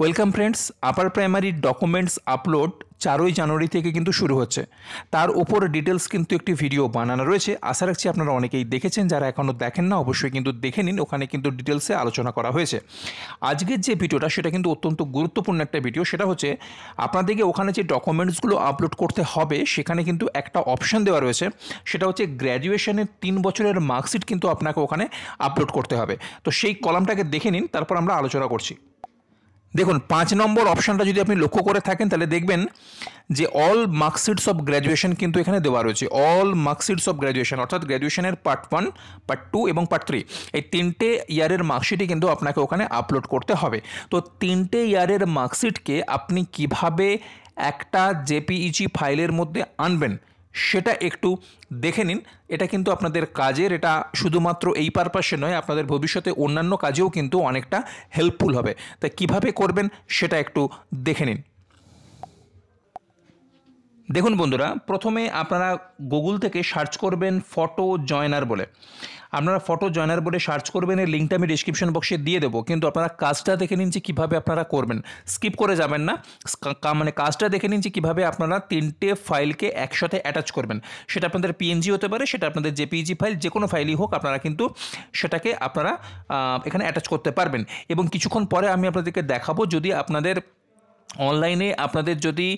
welcome friends upper primary documents upload চারই জানুয়ারি থেকে কিন্তু শুরু হচ্ছে তার উপর ডিটেলস কিন্তু একটি ভিডিও বানানো রয়েছে আশা রাখছি আপনারা অনেকেই দেখেছেন যারা এখনও দেখেন না অবশ্যই কিন্তু দেখে নিন ওখানে কিন্তু ডিটেলসে আলোচনা করা হয়েছে আজকের যে ভিডিওটা সেটা কিন্তু অত্যন্ত গুরুত্বপূর্ণ একটা ভিডিও সেটা হচ্ছে আপনাদেরকে ওখানে যে ডকুমেন্টসগুলো আপলোড করতে হবে সেখানে কিন্তু একটা অপশান দেওয়া রয়েছে সেটা হচ্ছে গ্র্যাজুয়েশনের তিন বছরের মার্কশিট কিন্তু আপনাকে ওখানে আপলোড করতে হবে তো সেই কলামটাকে দেখে নিন তারপর আমরা আলোচনা করছি দেখুন পাঁচ নম্বর অপশানটা যদি আপনি লক্ষ্য করে থাকেন তাহলে দেখবেন যে অল মার্কশিটস অফ গ্র্যাজুয়েশন কিন্তু এখানে দেওয়া রয়েছে অল মার্কশিটস অফ গ্র্যাজুয়েশন অর্থাৎ গ্র্যাজুয়েশনের পার্ট ওয়ান পার্ট টু এবং পার্ট থ্রি এই তিনটে ইয়ারের মার্কশিটই কিন্তু আপনাকে ওখানে আপলোড করতে হবে তো তিনটে ইয়ারের মার্কশিটকে আপনি কিভাবে একটা জেপিইজি ফাইলের e মধ্যে আনবেন সেটা একটু দেখে নিন এটা কিন্তু আপনাদের কাজের এটা শুধুমাত্র এই পারপাসে নয় আপনাদের ভবিষ্যতে অন্যান্য কাজেও কিন্তু অনেকটা হেল্পফুল হবে তাই কিভাবে করবেন সেটা একটু দেখে নিন দেখুন বন্ধুরা প্রথমে আপনারা গুগল থেকে সার্চ করবেন ফটো জয়নার বলে আপনারা ফটো জয়নার বলে সার্চ করবেন এর লিঙ্কটা আমি ডিসক্রিপশন বক্সে দিয়ে দেবো কিন্তু আপনারা কাজটা দেখে নিন যে কীভাবে আপনারা করবেন স্কিপ করে যাবেন না মানে কাজটা দেখে নিন যে কীভাবে আপনারা তিনটে ফাইলকে একসাথে অ্যাটাচ করবেন সেটা আপনাদের পিএনজি হতে পারে সেটা আপনাদের জেপিজি ফাইল যে কোনো ফাইলই হোক আপনারা কিন্তু সেটাকে আপনারা এখানে অ্যাটাচ করতে পারবেন এবং কিছুক্ষণ পরে আমি আপনাদেরকে দেখাবো যদি আপনাদের অনলাইনে আপনাদের যদি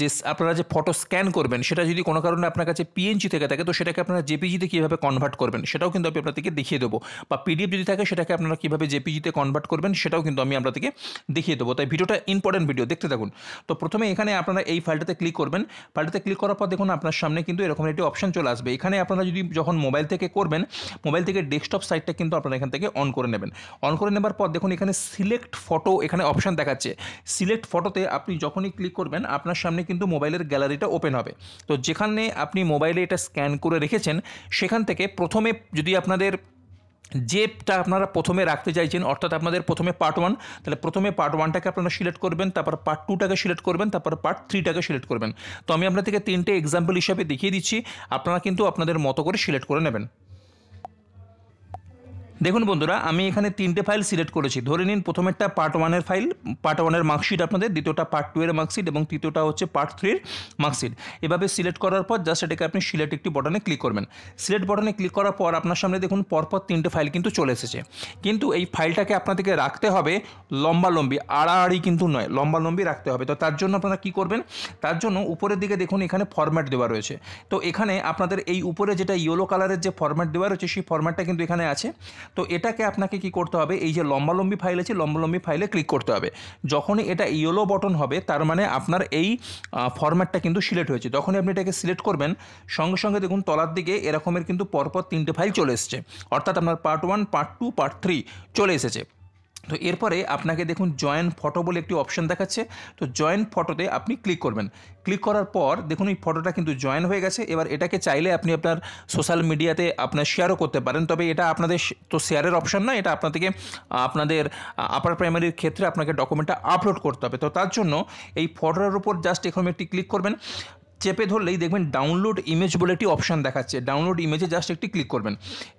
যে আপনারা যে ফটো স্ক্যান করবেন সেটা যদি কোনো কারণে আপনার কাছে পিএনজি থেকে থাকে তো সেটাকে আপনারা জেপিজিতে কীভাবে কনভার্ট করবেন সেটাও কিন্তু আমি আপনাদেরকে দেখিয়ে দেবো বা পিডিএফ যদি থাকে সেটাকে আপনারা কীভাবে জেপিজিতে কনভার্ট করবেন সেটাও কিন্তু আমি আপনাদেরকে দেখিয়ে দেবো তাই ভিডিওটা ইম্পর্টেন্ট ভিডিও দেখতে থাকুন তো প্রথমে এখানে আপনারা এই ফাইলটাতে ক্লিক করবেন ফাইলটাতে ক্লিক করার পর দেখুন আপনার সামনে কিন্তু এরকম একটি অপশন চলে আসবে এখানে আপনারা যদি যখন মোবাইল থেকে করবেন মোবাইল থেকে ডেস্কটপ সাইটটা কিন্তু আপনারা এখান থেকে অন করে নেবেন অন করে নেবার পর দেখুন এখানে সিলেক্ট ফটো এখানে অপশন দেখাচ্ছে সিলেক্ট ফটোতে আপনি যখনই ক্লিক করবেন আপনার সামনে কিন্তু মোবাইলের গ্যালারিটা ওপেন হবে তো যেখানে আপনি মোবাইলে এটা স্ক্যান করে রেখেছেন সেখান থেকে প্রথমে যদি আপনাদের যেটা আপনারা প্রথমে রাখতে চাইছেন অর্থাৎ আপনাদের প্রথমে পার্ট ওয়ান তাহলে প্রথমে পার্ট ওয়ানটাকে আপনারা সিলেক্ট করবেন তারপর পার্ট টুটাকে সিলেক্ট করবেন তারপর পার্ট থ্রিটাকে সিলেক্ট করবেন তো আমি আপনাদেরকে তিনটে এক্সাম্পল হিসাবে দেখিয়ে দিচ্ছি আপনারা কিন্তু আপনাদের মতো করে সিলেক্ট করে নেবেন দেখুন বন্ধুরা আমি এখানে তিনটে ফাইল সিলেক্ট করেছি ধরে নিন প্রথমেরটা পার্ট ওয়ানের ফাইল পার্ট ওয়ানের মার্কশিট আপনাদের দ্বিতীয়টা পার্ট টু এর মার্কশিট এবং তৃতীয়টা হচ্ছে পার্ট থ্রির মার্কশিট এভাবে সিলেক্ট করার পর জাস্ট এটাকে আপনি সিলেক্ট একটি বটনে ক্লিক করবেন সিলেক্ট বটনে ক্লিক করার পর আপনার সামনে দেখুন পরপর তিনটে ফাইল কিন্তু চলে এসেছে কিন্তু এই ফাইলটাকে আপনাদেরকে রাখতে হবে লম্বি আড়াআড়ি কিন্তু নয় লম্বি রাখতে হবে তো তার জন্য আপনারা কি করবেন তার জন্য উপরের দিকে দেখুন এখানে ফরম্যাট দেওয়া রয়েছে তো এখানে আপনাদের এই উপরে যেটা ইয়েলো কালারের যে ফরম্যাট দেওয়া রয়েছে সেই ফরম্যাটটা কিন্তু এখানে আছে তো এটাকে আপনাকে কি করতে হবে এই যে লম্বালম্বি ফাইল আছে লম্বালম্বি ফাইলে ক্লিক করতে হবে যখনই এটা ইয়েলো বটন হবে তার মানে আপনার এই ফরম্যাটটা কিন্তু সিলেক্ট হয়েছে যখনই আপনি এটাকে সিলেক্ট করবেন সঙ্গে সঙ্গে দেখুন তলার দিকে এরকমের কিন্তু পরপর তিনটে ফাইল চলে এসছে অর্থাৎ আপনার part one part two part three চলে এসেছে তো এরপরে আপনাকে দেখুন জয়েন্ট ফটো বলে একটি অপশান দেখাচ্ছে তো জয়েন্ট ফটোতে আপনি ক্লিক করবেন ক্লিক করার পর দেখুন এই ফটোটা কিন্তু জয়েন হয়ে গেছে এবার এটাকে চাইলে আপনি আপনার সোশ্যাল মিডিয়াতে আপনার শেয়ারও করতে পারেন তবে এটা আপনাদের তো শেয়ারের অপশান না এটা আপনাদেরকে আপনাদের আপার প্রাইমারির ক্ষেত্রে আপনাকে ডকুমেন্টটা আপলোড করতে হবে তো তার জন্য এই ফটোটার উপর জাস্ট এখন একটি ক্লিক করবেন চেপে ধরলেই দেখবেন ডাউনলোড ইমেজ বলে একটি অপশান দেখাচ্ছে ডাউনলোড ইমেজে জাস্ট একটি ক্লিক করবেন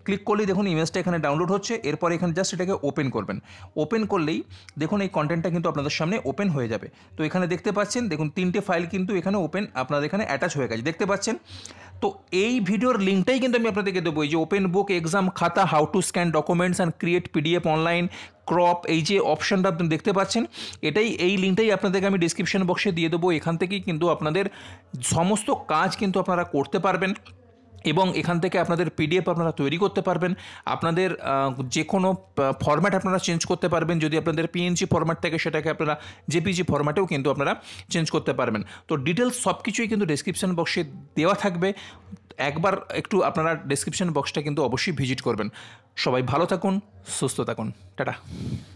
ক্লিক করলেই দেখুন ইমেজটা এখানে ডাউনলোড হচ্ছে এরপর এখানে জাস্ট এটাকে ওপেন করবেন ওপেন করলেই দেখুন এই কন্টেন্টটা কিন্তু আপনাদের সামনে ওপেন হয়ে যাবে তো এখানে দেখতে পাচ্ছেন দেখুন তিনটে ফাইল কিন্তু এখানে ওপেন আপনাদের এখানে অ্যাটাচ হয়ে গেছে দেখতে পাচ্ছেন তো এই ভিডিওর লিঙ্কটাই কিন্তু আমি আপনাদেরকে দেবো এই যে ওপেন বুক এক্সাম খাতা how to scan documents and create PDF online crop এই যে অপশানটা আপনি দেখতে পাচ্ছেন এটাই এই লিঙ্কটাই আপনাদেরকে আমি ডিসক্রিপশন বক্সে দিয়ে দেবো এখান থেকেই কিন্তু আপনাদের সমস্ত কাজ কিন্তু আপনারা করতে পারবেন এবং এখান থেকে আপনাদের পিডিএফ আপনারা তৈরি করতে পারবেন আপনাদের যে কোনো ফরম্যাট আপনারা চেঞ্জ করতে পারবেন যদি আপনাদের পিএনজি ফরম্যাট থাকে সেটাকে আপনারা জেপিজি ফরম্যাটেও কিন্তু আপনারা চেঞ্জ করতে পারবেন তো ডিটেলস সব কিছুই কিন্তু ডিসক্রিপশান বক্সে দেওয়া থাকবে একবার একটু আপনারা ডিসক্রিপশান বক্সটা কিন্তু অবশ্যই ভিজিট করবেন সবাই ভালো থাকুন সুস্থ থাকুন টাটা